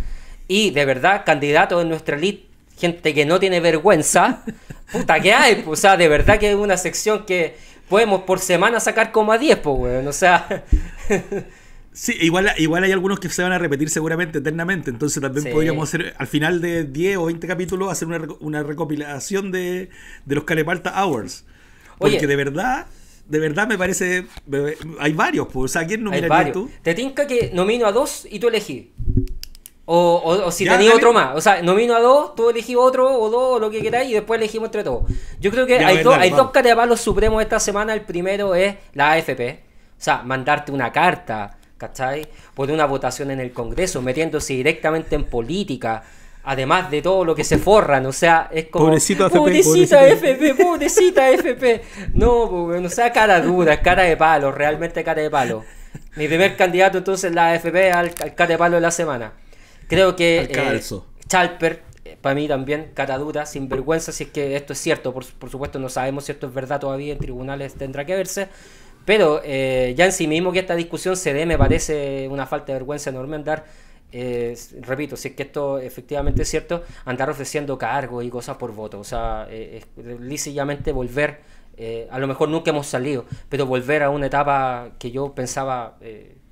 Y de verdad, candidatos en nuestra elite, gente que no tiene vergüenza, [laughs] puta que hay, pues, o sea, de verdad que es una sección que podemos por semana sacar como a 10, pues, weón. O sea. [laughs] Sí, igual, igual hay algunos que se van a repetir seguramente eternamente, entonces también podríamos hacer al final de 10 o 20 capítulos hacer una, recopilación de, de los Caleparta Hours. Porque de verdad, de verdad me parece, hay varios, pues, o sea, ¿quién nominaría tú? Te tinca que nomino a dos y tú elegí. O, o, si tenía otro más. O sea, nomino a dos, tú elegís otro o dos o lo que queráis y después elegimos entre todos. Yo creo que hay, dos, hay supremos esta semana. El primero es la AFP. O sea, mandarte una carta, ¿cachai? Por una votación en el Congreso, metiéndose directamente en política. Además de todo lo que se forran, o sea, es como. Pobrecito AFP. Pobrecita FP, pobrecita FP. No, pues, no sea cara dura, cara de palo, realmente cara de palo. Mi primer candidato entonces la AFP al, al cara de palo de la semana. Creo que eh, Chalper, eh, para mí también, catadura, sinvergüenza, si es que esto es cierto, por, supuesto no sabemos si esto es verdad todavía, en tribunales tendrá que verse, pero eh, ya en sí mismo que esta discusión se dé me parece una falta de vergüenza enorme andar repito, si es que esto efectivamente es cierto, andar ofreciendo cargos y cosas por voto. O sea, eh, es lícitamente volver, a lo mejor nunca hemos salido, pero volver a una etapa que yo pensaba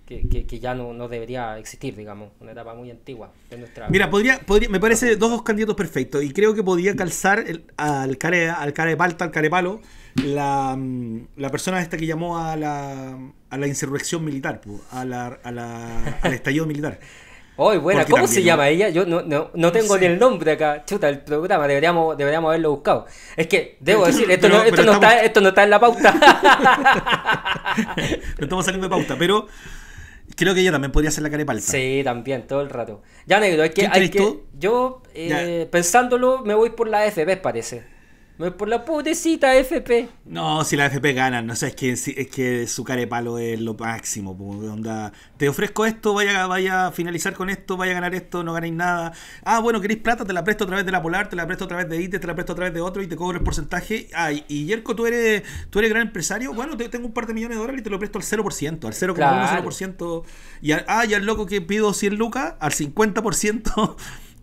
que, ya no, no, debería existir, digamos, una etapa muy antigua de nuestra... Mira, podría, me parece dos, candidatos perfectos y creo que podría calzar al, care, al care al mm, la, persona esta que llamó a la, a la insurrección militar, a a la, al estallido militar. Hoy, buena, ¿cómo se llama ella? Yo no, tengo ni el nombre acá. Chuta, el programa, deberíamos, deberíamos haberlo buscado. Es que, debo decir, esto, no, esto, no está, esto no está en la pauta. [laughs] no estamos saliendo de pauta, pero Creo que yo también podría hacer la carepalta. Sí, también, todo el rato. Ya, negro, hay que. hay que Yo, eh, pensándolo, me voy por la FB, parece. No es por la putecita FP. No, si la FP gana, no o sé, es que, es que su palo es lo máximo. Onda, te ofrezco esto, vaya, vaya a finalizar con esto, vaya a ganar esto, no ganéis nada. Ah, bueno, queréis plata, te la presto a través de la Polar, te la presto a través de ITE, te la presto a través de otro y te cobro el porcentaje. Ah, y Yerko, tú eres, tú eres gran empresario. Bueno, te, tengo un par de millones de dólares y te lo presto al 0%, al por ciento Y ah, y al loco que pido 100 lucas, al 50%.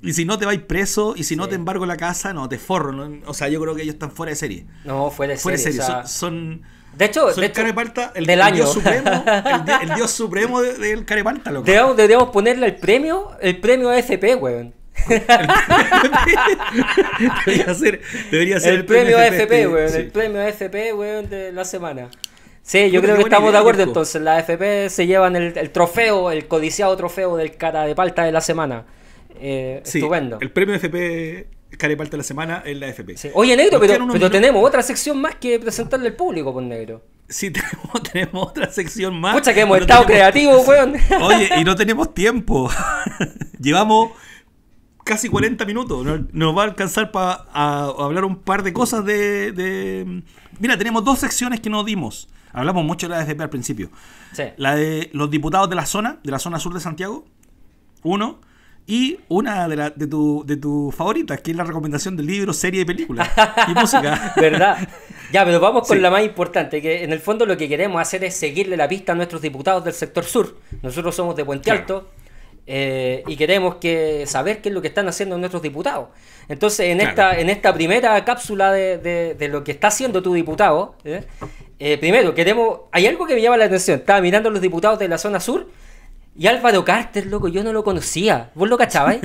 Y si no te vais preso, y si no te embargo la casa, no, te forro. O sea, yo creo que ellos están fuera de serie. No, fuera de serie. de serie. son, de hecho, de el, del año. Dios supremo, el, dios supremo del de, de Parta, loco. Deberíamos, deberíamos, ponerle el premio, el premio AFP, weón. [laughs] debería ser, debería ser el, premio, premio AFP, weón. El premio AFP, weón, de la semana. Sí, yo creo que estamos de acuerdo. Entonces, la fp se llevan el, trofeo, el codiciado trofeo del cara de palta de la semana. Eh, estupendo. El premio FP parte de la semana es la FP. hoy Oye, Negro, pero, tenemos otra sección más que presentarle al público, con pues, Negro. Sí, [laughs] tenemos, otra sección más. Pucha, que hemos estado creativos, [laughs] weón. Oye, y no tenemos tiempo. [laughs] Llevamos casi 40 minutos. Nos, va a alcanzar para hablar un par de cosas de, Mira, tenemos dos secciones que no dimos. Hablamos mucho de la FP al principio. La de los diputados de la zona, de la zona sur de Santiago. Uno y una de, de tus tu favoritas, que es la recomendación del libro, serie de películas [laughs] y música. ¿Verdad? Ya, pero vamos con la más importante, que en el fondo lo que queremos hacer es seguirle la pista a nuestros diputados del sector sur. Nosotros somos de Puente Alto. Eh, y queremos que saber qué es lo que están haciendo nuestros diputados. Entonces, en, esta, en esta primera cápsula de, de, lo que está haciendo tu diputado, eh, eh, primero, queremos, hay algo que me llama la atención, estaba mirando a los diputados de la zona sur y Álvaro Carter, loco, yo no lo conocía. ¿Vos lo cachabas?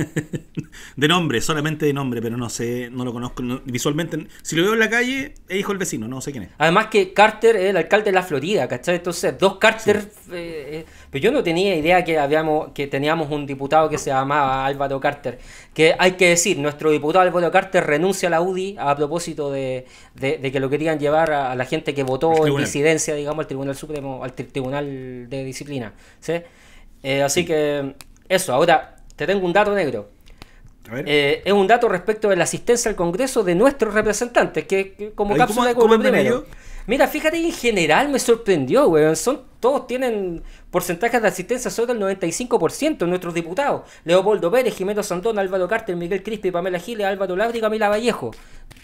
[laughs] de nombre, solamente de nombre, pero no sé, no lo conozco. visualmente, si lo veo en la calle, es hijo del vecino, no sé quién es. Además que Carter es el alcalde de la Florida, ¿cachai? Entonces, dos Carter. Eh, eh, pero yo no tenía idea que, habíamos, que teníamos un diputado que se llamaba Álvaro Carter. Que hay que decir, nuestro diputado Álvaro Carter renuncia a la UDI a propósito de, que lo querían llevar a, a la gente que votó en disidencia, digamos, al Tribunal Supremo, al Tribunal de Disciplina. ¿Sí? Eh, así que eso, ahora te tengo un dato negro. Eh, es un dato respecto de la asistencia al Congreso de nuestros representantes, que, como cápsula de primero. Mira, fíjate en general me sorprendió, weón. Son, todos tienen porcentajes de asistencia sobre el 95%, nuestros diputados. Leopoldo Pérez, Jimeno Santón, Álvaro Carter, Miguel Crispi, Pamela Giles, Álvaro Labri, Camila Vallejo.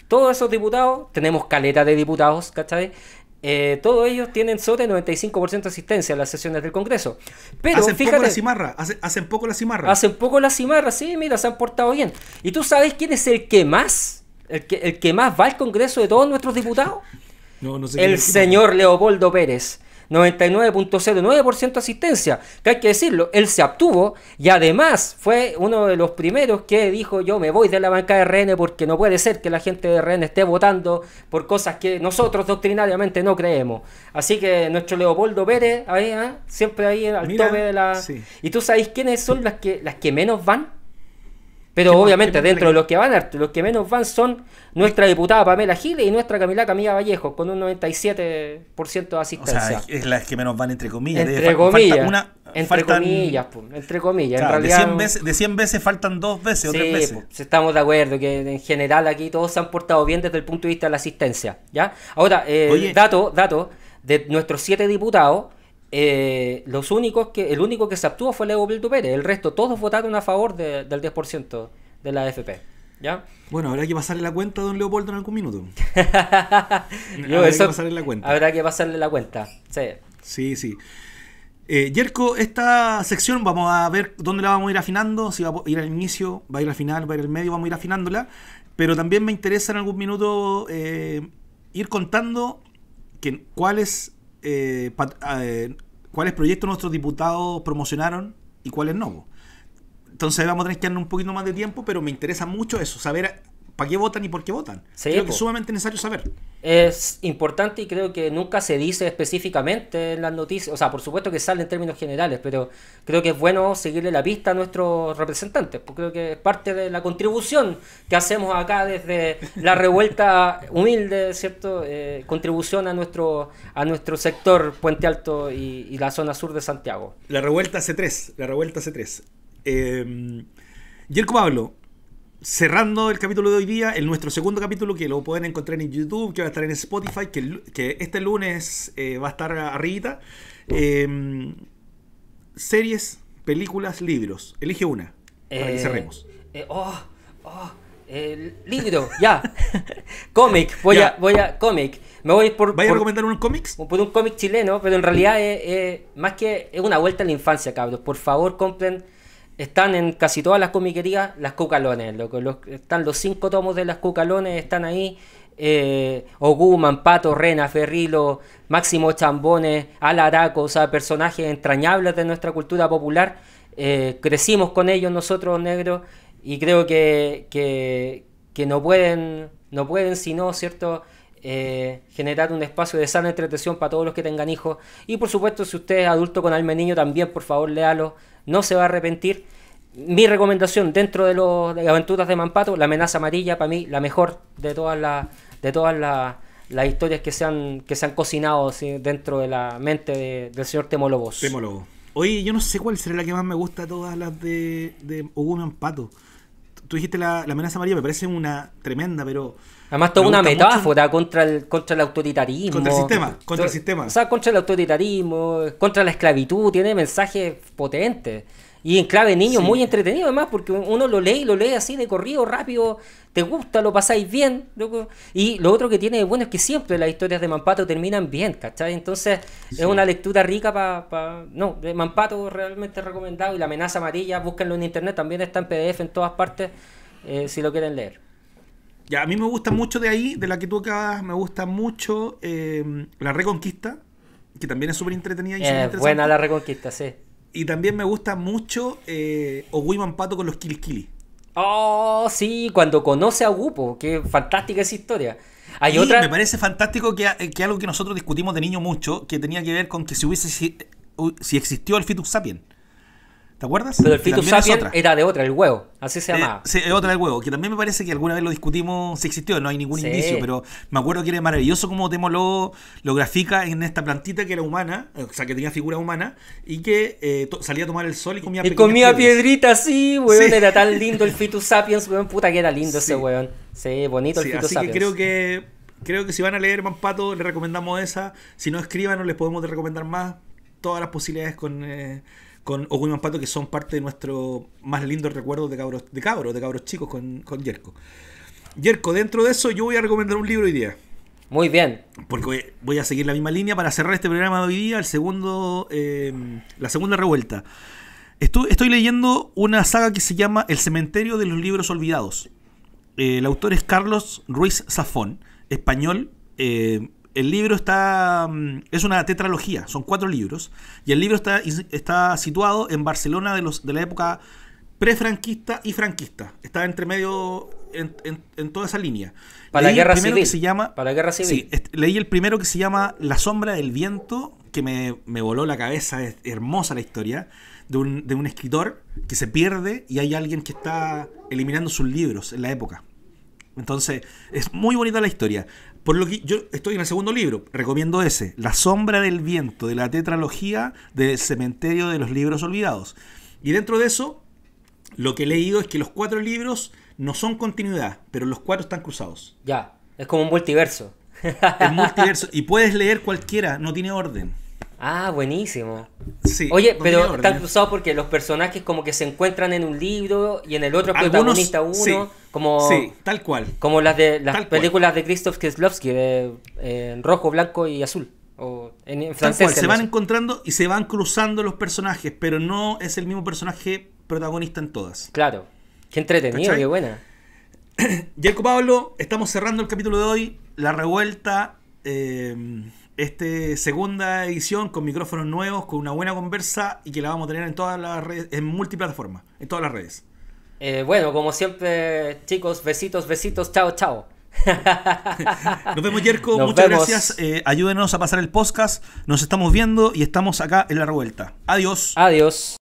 Todos esos diputados, tenemos caleta de diputados, ¿cachai? Eh, todos ellos tienen sobre 95% de asistencia a las sesiones del Congreso. Pero hacen fíjate, poco la cimarra, hace, hacen poco la cimarra. Hacen poco la cimarra, sí, mira, se han portado bien. ¿Y tú sabes quién es el que más, el que, más va al Congreso de todos nuestros diputados? [laughs] no, no sé. El señor Leopoldo Pérez. 99.09% asistencia, que hay que decirlo, él se obtuvo y además fue uno de los primeros que dijo yo me voy de la banca de RN porque no puede ser que la gente de RN esté votando por cosas que nosotros doctrinariamente no creemos. Así que nuestro Leopoldo Pérez, ahí, ¿ah? siempre ahí al tope de la... ¿Y tú sabes quiénes son las que, las que menos van? Pero obviamente dentro de los que van, los que menos van son nuestra diputada Pamela Giles y nuestra Camila Camila Vallejo, con un 97% de asistencia. O sea, es las que menos van entre comillas. Entre comillas. entre comillas, de, 100 veces, faltan dos veces tres veces. estamos de acuerdo que en general aquí todos se han portado bien desde el punto de vista de la asistencia. ¿ya? Ahora, eh, dato, dato, de nuestros siete diputados, eh, los únicos que, el único que se abstuvo fue Leopoldo Pérez. El resto, todos votaron a favor del 10% de la AFP. ¿Ya? Bueno, habrá que pasarle la cuenta a don Leopoldo en algún minuto. [laughs] habrá que pasarle la cuenta. sí. Sí, sí. Eh, Yerko, esta sección vamos a ver dónde la vamos a ir afinando, si va a ir al inicio, va a ir al final, va a ir al medio, vamos a ir afinándola, pero también me interesa en algún minuto eh, ir contando que, cuál es eh, eh, cuáles proyectos nuestros diputados promocionaron y cuáles no. Entonces vamos a tener que darnos un poquito más de tiempo, pero me interesa mucho eso, saber para qué votan y por qué votan. creo que es sumamente necesario saber. Es importante y creo que nunca se dice específicamente en las noticias. O sea, por supuesto que sale en términos generales, pero creo que es bueno seguirle la pista a nuestros representantes. Porque creo que es parte de la contribución que hacemos acá desde la revuelta [laughs] humilde, ¿cierto? Eh, contribución a nuestro, a nuestro sector Puente Alto y, la zona sur de Santiago. La revuelta C3, la revuelta C3. Eh, Yerko Pablo, cerrando el capítulo de hoy día, el nuestro segundo capítulo que lo pueden encontrar en YouTube, que va a estar en Spotify, que, este lunes eh, va a estar arribita. Em, series, películas, libros. Elige una y eh, cerremos. Eh, oh, oh libro, ya. [laughs] cómic, voy, A, voy a. Cómic. Me voy por. ¿Vais a recomendar unos cómics? Por un cómic chileno, pero en realidad es, más que. Es una vuelta a la infancia, cabros. Por favor, compren están en casi todas las comiquerías las cucalones, están los cinco tomos de las cucalones, están ahí. Eh, Oguman, Pato, Rena, Ferrilo, Máximo Chambones, Alaraco, o sea, personajes entrañables de nuestra cultura popular. Eh, crecimos con ellos nosotros negros y creo que, no pueden, no pueden sino, ¿cierto? Eh, generar un espacio de sana entretención para todos los que tengan hijos. Y por supuesto, si usted es adulto con alma niño, también por favor léalo no se va a arrepentir. Mi recomendación dentro de, las Aventuras de Mampato, la amenaza amarilla, para mí la mejor de todas las de todas las, historias que se han, que se han cocinado dentro de la mente del señor temolobos temolobos Oye, yo no sé cuál será la que más me gusta de todas las de, de Hugo Mampato. Tú dijiste la amenaza amarilla, me parece una tremenda, pero Además, todo una metáfora contra el, contra el autoritarismo. Contra el sistema, contra el sistema. O sea, contra el autoritarismo, contra la esclavitud, tiene mensajes potentes. Y en clave niño, muy entretenido además, porque uno lo lee y lo lee así de corrido, rápido, te gusta, lo pasáis bien. Y lo otro que tiene bueno es que siempre las historias de Mampato terminan bien, ¿cachai? Entonces es una lectura rica para... No, de Mampato realmente recomendado y La amenaza amarilla, búsquenlo en internet, también está en PDF en todas partes, eh, si lo quieren leer. Ya, a mí me gusta mucho de ahí, de la que tú acabas, me gusta mucho em, La Reconquista, que también es súper entretenida. Y eh, buena La Reconquista, sí. Y también me gusta mucho eh, Oguiman Pato con los Kilikili. Oh, sí, cuando conoce a Gupo, qué fantástica esa historia. Hay otra... Me parece fantástico que, eh, que, algo que nosotros discutimos de niño mucho, que tenía que ver con que si hubiese si, existió el Fitus Sapien. ¿Te acuerdas? Pero el Fitus Sapiens era de otra, el huevo, así se eh, llamaba. Sí, es otra, el huevo, que también me parece que alguna vez lo discutimos, si existió, no hay ningún indicio, pero me acuerdo que era maravilloso como Temo lo, grafica en esta plantita que era humana, o sea, que tenía figura humana, y que eh, salía a tomar el sol y comía Y comía piedritas, sí, weón, era tan lindo el [laughs] Fitus Sapiens, weón, puta que era lindo ese weón. Sí, bonito el Fitus Sapiens. que creo que... Creo que si van a leer Mampato, le recomendamos esa. Si no escriban, les podemos recomendar más. Todas las posibilidades con, eh, con Ogun Pato, que son parte de nuestro más lindo recuerdo de cabros, de cabros, de cabros chicos con, con Yerko. Yerko, dentro de eso yo voy a recomendar un libro hoy día. Muy bien. Porque voy a seguir la misma línea para cerrar este programa de hoy día, el segundo, em, la segunda revuelta. Estoy, leyendo una saga que se llama El cementerio de los libros olvidados. Eh, el autor es Carlos Ruiz Zafón, español, eh, el libro está. Mm, es una tetralogía, son cuatro libros. Y el libro está, está situado en Barcelona de, los, de la época prefranquista y franquista. Está entre medio. En, en, toda esa línea. Para la guerra civil. se llama, para guerra Sí, leí el primero que se llama La sombra del viento, que me, me voló la cabeza. Es hermosa la historia. De un, de un, escritor que se pierde y hay alguien que está eliminando sus libros en la época. Entonces, es muy bonita la historia. Por lo que yo estoy en el segundo libro, recomiendo ese, La sombra del viento, de la tetralogía del cementerio de los libros olvidados. Y dentro de eso, lo que he leído es que los cuatro libros no son continuidad, pero los cuatro están cruzados. Ya, es como un multiverso. Es multiverso. Y puedes leer cualquiera, no tiene orden. Ah, buenísimo. Sí, Oye, pero están cruzados porque los personajes como que se encuentran en un libro y en el otro protagonista uno. Sí, como, tal cual. Como las de las películas de Krzysztof Kieslowski, eh, en rojo, blanco y azul. O en, francés. Tal se van encontrando y se van cruzando los personajes, pero no es el mismo personaje protagonista en todas. Claro. Qué entretenido, qué buena. Diego [clears throat] Pablo, estamos cerrando el capítulo de hoy. La revuelta. Eh, este segunda edición con micrófonos nuevos, con una buena conversa y que la vamos a tener en todas las redes, en multiplataformas, en todas las redes. Eh, bueno, como siempre, chicos, besitos, besitos, chao, chao. [laughs] Nos vemos, Jerko, Muchas gracias. Eh, ayúdenos a pasar el podcast. Nos estamos viendo y estamos acá en la revuelta. Adiós. Adiós.